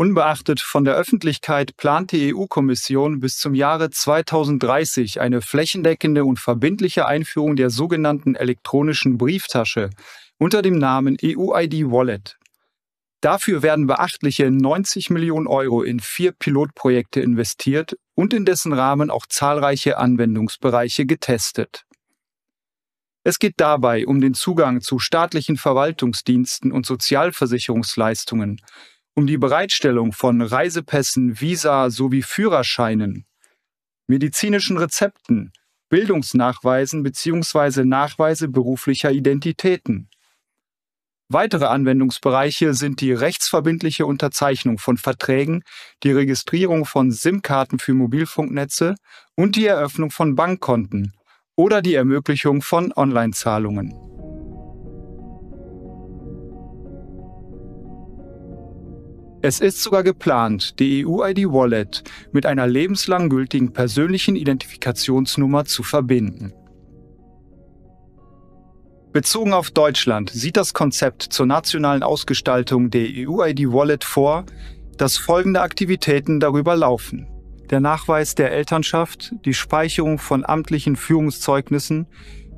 Unbeachtet von der Öffentlichkeit plant die EU-Kommission bis zum Jahre 2030 eine flächendeckende und verbindliche Einführung der sogenannten elektronischen Brieftasche unter dem Namen EUID Wallet. Dafür werden beachtliche 90 Millionen Euro in vier Pilotprojekte investiert und in dessen Rahmen auch zahlreiche Anwendungsbereiche getestet. Es geht dabei um den Zugang zu staatlichen Verwaltungsdiensten und Sozialversicherungsleistungen um die Bereitstellung von Reisepässen, Visa sowie Führerscheinen, medizinischen Rezepten, Bildungsnachweisen bzw. Nachweise beruflicher Identitäten. Weitere Anwendungsbereiche sind die rechtsverbindliche Unterzeichnung von Verträgen, die Registrierung von SIM-Karten für Mobilfunknetze und die Eröffnung von Bankkonten oder die Ermöglichung von Online-Zahlungen. Es ist sogar geplant, die EU-ID-Wallet mit einer lebenslang gültigen persönlichen Identifikationsnummer zu verbinden. Bezogen auf Deutschland sieht das Konzept zur nationalen Ausgestaltung der EU-ID-Wallet vor, dass folgende Aktivitäten darüber laufen. Der Nachweis der Elternschaft, die Speicherung von amtlichen Führungszeugnissen,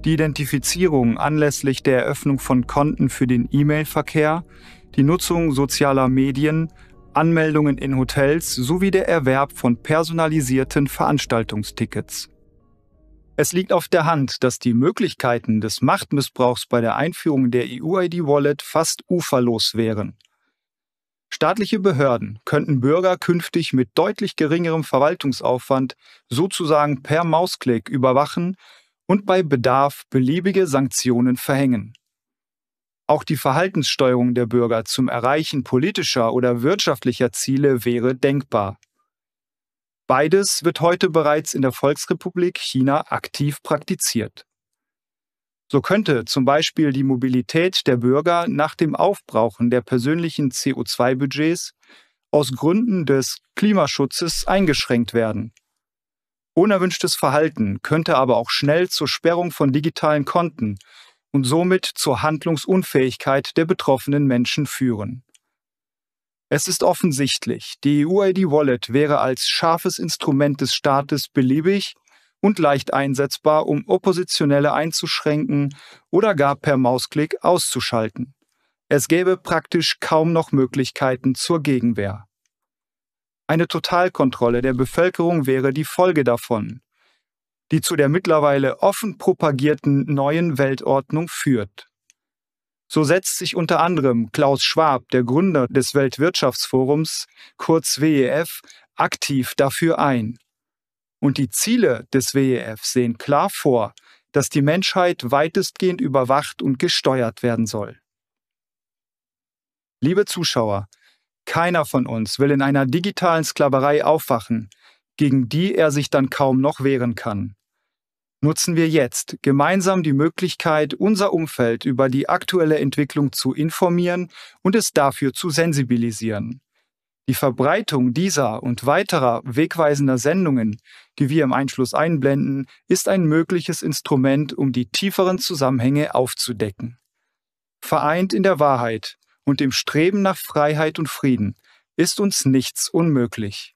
die Identifizierung anlässlich der Eröffnung von Konten für den E-Mail-Verkehr, die Nutzung sozialer Medien, Anmeldungen in Hotels sowie der Erwerb von personalisierten Veranstaltungstickets. Es liegt auf der Hand, dass die Möglichkeiten des Machtmissbrauchs bei der Einführung der euid wallet fast uferlos wären. Staatliche Behörden könnten Bürger künftig mit deutlich geringerem Verwaltungsaufwand sozusagen per Mausklick überwachen und bei Bedarf beliebige Sanktionen verhängen. Auch die Verhaltenssteuerung der Bürger zum Erreichen politischer oder wirtschaftlicher Ziele wäre denkbar. Beides wird heute bereits in der Volksrepublik China aktiv praktiziert. So könnte zum Beispiel die Mobilität der Bürger nach dem Aufbrauchen der persönlichen CO2-Budgets aus Gründen des Klimaschutzes eingeschränkt werden. Unerwünschtes Verhalten könnte aber auch schnell zur Sperrung von digitalen Konten und somit zur Handlungsunfähigkeit der betroffenen Menschen führen. Es ist offensichtlich, die e UID-Wallet wäre als scharfes Instrument des Staates beliebig und leicht einsetzbar, um Oppositionelle einzuschränken oder gar per Mausklick auszuschalten. Es gäbe praktisch kaum noch Möglichkeiten zur Gegenwehr. Eine Totalkontrolle der Bevölkerung wäre die Folge davon, die zu der mittlerweile offen propagierten neuen Weltordnung führt. So setzt sich unter anderem Klaus Schwab, der Gründer des Weltwirtschaftsforums, kurz WEF, aktiv dafür ein. Und die Ziele des WEF sehen klar vor, dass die Menschheit weitestgehend überwacht und gesteuert werden soll. Liebe Zuschauer, keiner von uns will in einer digitalen Sklaverei aufwachen, gegen die er sich dann kaum noch wehren kann nutzen wir jetzt gemeinsam die Möglichkeit, unser Umfeld über die aktuelle Entwicklung zu informieren und es dafür zu sensibilisieren. Die Verbreitung dieser und weiterer wegweisender Sendungen, die wir im Einschluss einblenden, ist ein mögliches Instrument, um die tieferen Zusammenhänge aufzudecken. Vereint in der Wahrheit und im Streben nach Freiheit und Frieden ist uns nichts unmöglich.